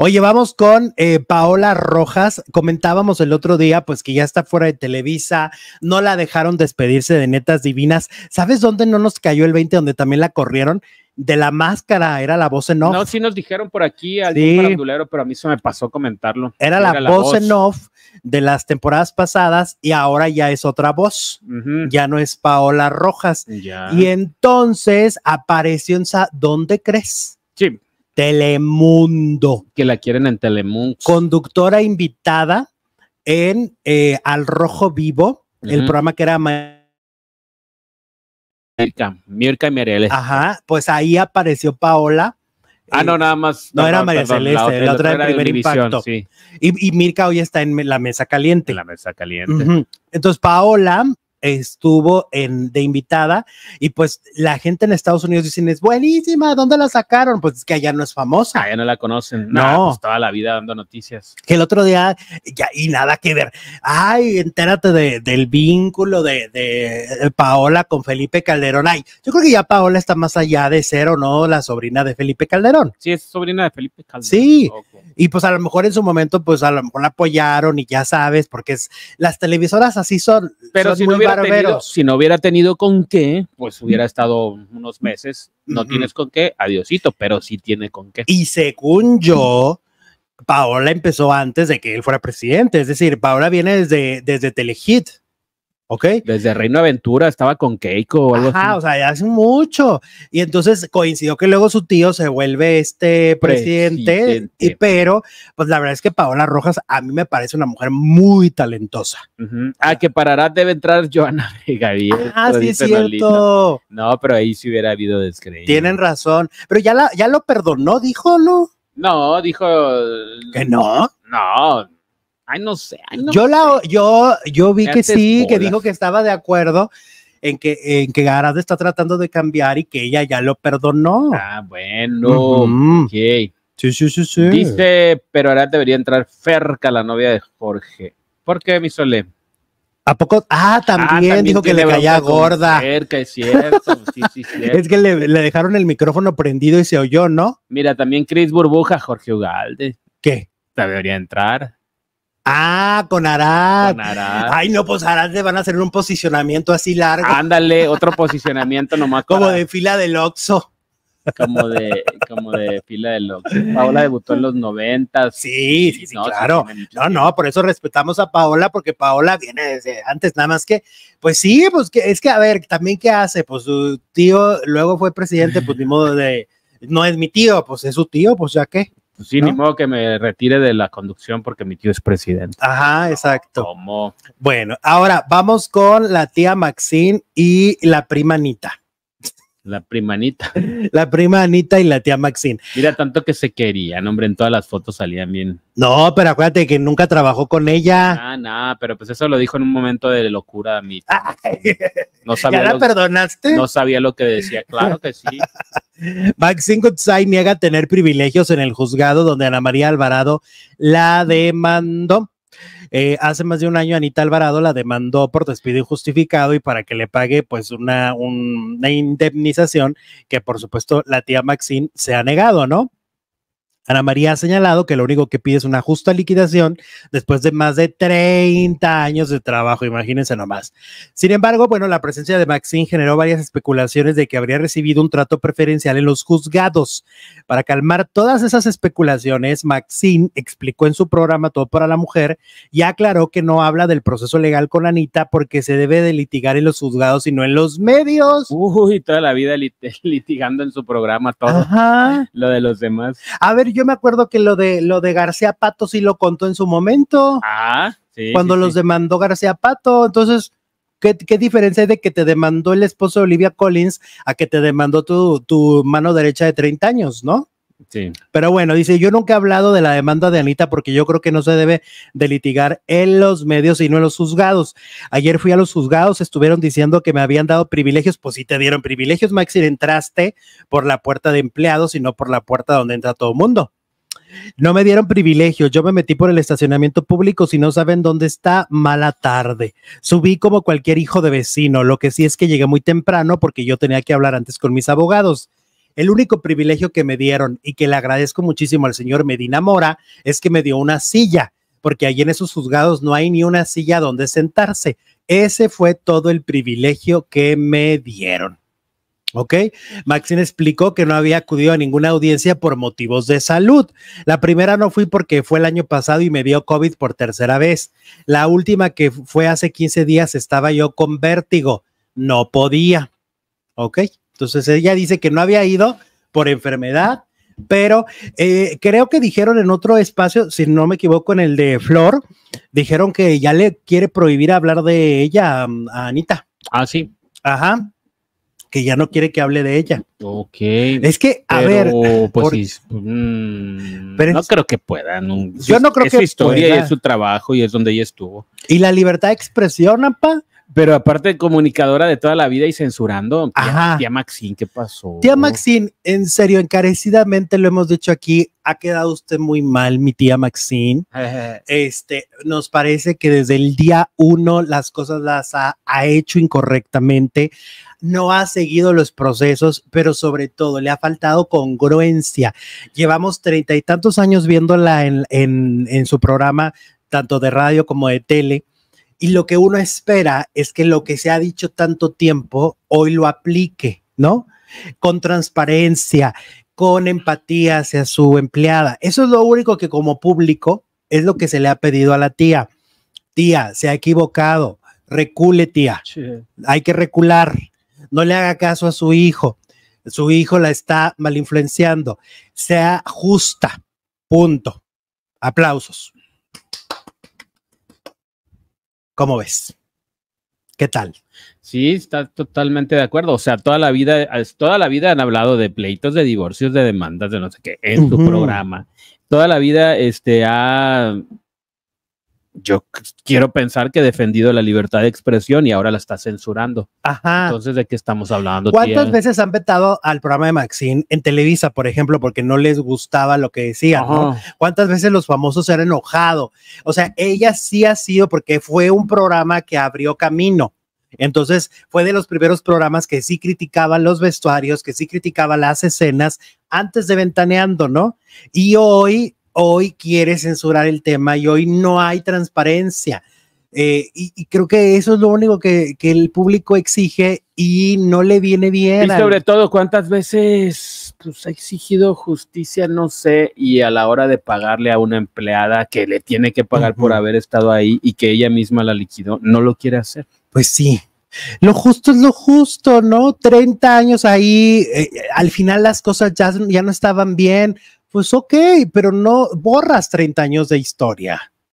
Oye, vamos con eh, Paola Rojas. Comentábamos el otro día, pues que ya está fuera de Televisa, no la dejaron despedirse de Netas Divinas. ¿Sabes dónde no nos cayó el 20, donde también la corrieron? De la máscara, era la voz en off. No, sí nos dijeron por aquí al sí. pero a mí se me pasó comentarlo. Era, la, voz en off de las temporadas pasadas y ahora ya es otra voz. Ya no es Paola Rojas. Y entonces apareció en... Sa ¿Dónde crees? Sí. Telemundo. Que la quieren en Telemundo. Conductora invitada en eh, Al Rojo Vivo, el programa que era... Mirka, Mirka y Ajá, pues ahí apareció Paola. Ah, no, eh, nada más. No, era María Celeste, la otra, de primer impacto. Sí. Y, y, Mirka hoy está en la mesa caliente. la mesa caliente. Entonces, Paola estuvo en, de invitada y pues la gente en Estados Unidos dicen, es buenísima, ¿dónde la sacaron? Pues es que allá no es famosa. Allá ah, no la conocen. No. Nada, pues, toda la vida dando noticias. Que el otro día, ya, y nada que ver. Ay, entérate del vínculo de, eh, Paola con Felipe Calderón. Ay, yo creo que ya Paola está más allá de ser o no la sobrina de Felipe Calderón. Sí, es sobrina de Felipe Calderón. Sí. Y pues a lo mejor en su momento, pues a lo mejor la apoyaron y ya sabes, porque es, las televisoras así son. Pero si no hubiera pero si no hubiera tenido con qué, pues hubiera estado unos meses. No tienes con qué, adiosito, pero sí tiene con qué. Y según yo, Paola empezó antes de que él fuera presidente. Es decir, Paola viene desde, desde Telehit. Desde Reino Aventura estaba con Keiko o algo así. Ah, o sea, ya hace mucho. Y entonces coincidió que luego su tío se vuelve este presidente, Y, pero pues la verdad es que Paola Rojas a mí me parece una mujer muy talentosa. A Ah, que parará debe entrar Joana Ah, sí es cierto. No, pero ahí sí hubiera habido descrédito. Tienen razón, pero ya, la, ya lo perdonó, dijo, ¿no? No, dijo... ¿Que no? No, Ay, no sé. yo, La, yo, yo vi que sí, que dijo que estaba de acuerdo en que, en que Garada está tratando de cambiar y que ella ya lo perdonó. Ah, bueno. Sí, sí, sí, sí. Dice, pero ahora debería entrar Ferca, la novia de Jorge. ¿Por qué, mi Sole? ¿A poco? Ah, ah también, dijo que le caía gorda. Ferca, es cierto. sí, sí, Es que le, le, dejaron el micrófono prendido y se oyó, ¿no? Mira, también Chris Burbuja, Jorge Ugalde. ¿Qué? Debería entrar. Ah, con Arad. con Ay, no, pues Arad le van a hacer un posicionamiento así largo. Ándale, otro posicionamiento nomás. Como de fila del Oxo. Como de, como de fila del Oxo. Paola debutó en los 90 Sí, sí, claro. no, no, por eso respetamos a Paola, porque Paola viene desde antes, nada más que, pues sí, pues que, es que, a ver, también qué hace, pues su tío luego fue presidente, pues ni modo de, no es mi tío, pues es su tío, pues ya qué. Pues sí, ni modo que me retire de la conducción porque mi tío es presidente. Ajá, exacto. Bueno, ahora vamos con la tía Maxine y la prima Anita. La prima Anita. La prima Anita y la tía Maxine. Mira, tanto que se querían, hombre, en todas las fotos salían bien. No, pero acuérdate que nunca trabajó con ella. Ah, nada, pero pues eso lo dijo en un momento de locura a mí. No sabía ¿Ya perdonaste? No sabía lo que decía, claro que sí. Maxine Goodside niega tener privilegios en el juzgado donde Ana María Alvarado la demandó. Eh, hace más de un año Anita Alvarado la demandó por despido injustificado y para que le pague pues una, una indemnización que por supuesto la tía Maxine se ha negado, ¿no? Ana María ha señalado que lo único que pide es una justa liquidación después de más de 30 años de trabajo, imagínense nomás. Sin embargo, bueno, la presencia de Maxine generó varias especulaciones de que habría recibido un trato preferencial en los juzgados. Para calmar todas esas especulaciones, Maxine explicó en su programa Todo para la Mujer y aclaró que no habla del proceso legal con Anita porque se debe de litigar en los juzgados y no en los medios. Uy, toda la vida litigando en su programa todo Ajá. lo de los demás. A ver, yo me acuerdo que lo de lo de García Pato sí lo contó en su momento. Ah, Cuando los demandó García Pato, entonces ¿Qué, diferencia hay de que te demandó el esposo de Olivia Collins a que te demandó tu, tu, mano derecha de 30 años, no? Sí. Pero bueno, dice, yo nunca he hablado de la demanda de Anita porque yo creo que no se debe de litigar en los medios y no en los juzgados. Ayer fui a los juzgados, estuvieron diciendo que me habían dado privilegios, pues sí te dieron privilegios, Maxi, entraste por la puerta de empleados y no por la puerta donde entra todo el mundo. No me dieron privilegios, yo me metí por el estacionamiento público, si no saben dónde está, mala tarde. Subí como cualquier hijo de vecino, lo que sí es que llegué muy temprano porque yo tenía que hablar antes con mis abogados. El único privilegio que me dieron y que le agradezco muchísimo al señor Medina Mora es que me dio una silla, porque allí en esos juzgados no hay ni una silla donde sentarse. Ese fue todo el privilegio que me dieron. ¿Ok? Maxine explicó que no había acudido a ninguna audiencia por motivos de salud. La primera no fui porque fue el año pasado y me dio COVID por tercera vez. La última que fue hace 15 días estaba yo con vértigo. No podía. ¿Ok? Entonces ella dice que no había ido por enfermedad, pero eh, creo que dijeron en otro espacio, si no me equivoco, en el de Flor, dijeron que ya le quiere prohibir hablar de ella a Anita. Ah, sí. Ajá. Que ya no quiere que hable de ella. Ok. Es que, a ver. Pues, mm, no creo que pueda. yo no creo que. Es su historia y es su trabajo y es donde ella estuvo. Y la libertad de expresión, apa pero aparte comunicadora de toda la vida y censurando. Tía, Maxine, ¿qué pasó? Tía Maxine, en serio, encarecidamente lo hemos dicho aquí, ha quedado usted muy mal, mi tía Maxine. este, nos parece que desde el día uno las cosas las ha, hecho incorrectamente, no ha seguido los procesos, pero sobre todo le ha faltado congruencia. Llevamos treinta y tantos años viéndola en, en su programa, tanto de radio como de tele y lo que uno espera es que lo que se ha dicho tanto tiempo hoy lo aplique, ¿no? Con transparencia, con empatía hacia su empleada. Eso es lo único que como público es lo que se le ha pedido a la tía. Tía, se ha equivocado, recule tía, hay que recular, no le haga caso a su hijo, su hijo la está mal influenciando, sea justa, punto. Aplausos. ¿Cómo ves? ¿Qué tal? Sí, está totalmente de acuerdo. O sea, toda la vida, toda la vida han hablado de pleitos, de divorcios, de demandas, de no sé qué, en su programa. Toda la vida este, ha yo quiero pensar que he defendido la libertad de expresión y ahora la está censurando. Ajá. Entonces, ¿de qué estamos hablando? ¿Cuántas veces han vetado al programa de Maxine en Televisa, por ejemplo, porque no les gustaba lo que decían? ¿Cuántas veces los famosos se han enojado? O sea, ella sí ha sido porque fue un programa que abrió camino. Entonces, fue de los primeros programas que sí criticaban los vestuarios, que sí criticaba las escenas antes de Ventaneando, ¿no? Y hoy hoy quiere censurar el tema y hoy no hay transparencia. Eh, y, creo que eso es lo único que, el público exige y no le viene bien. Y sobre todo, ¿cuántas veces pues, ha exigido justicia? No sé, y a la hora de pagarle a una empleada que le tiene que pagar por haber estado ahí y que ella misma la liquidó, no lo quiere hacer. Pues sí, lo justo es lo justo, ¿no? 30 años ahí, eh, al final las cosas ya, ya no estaban bien, pues ok, pero no borras 30 años de historia.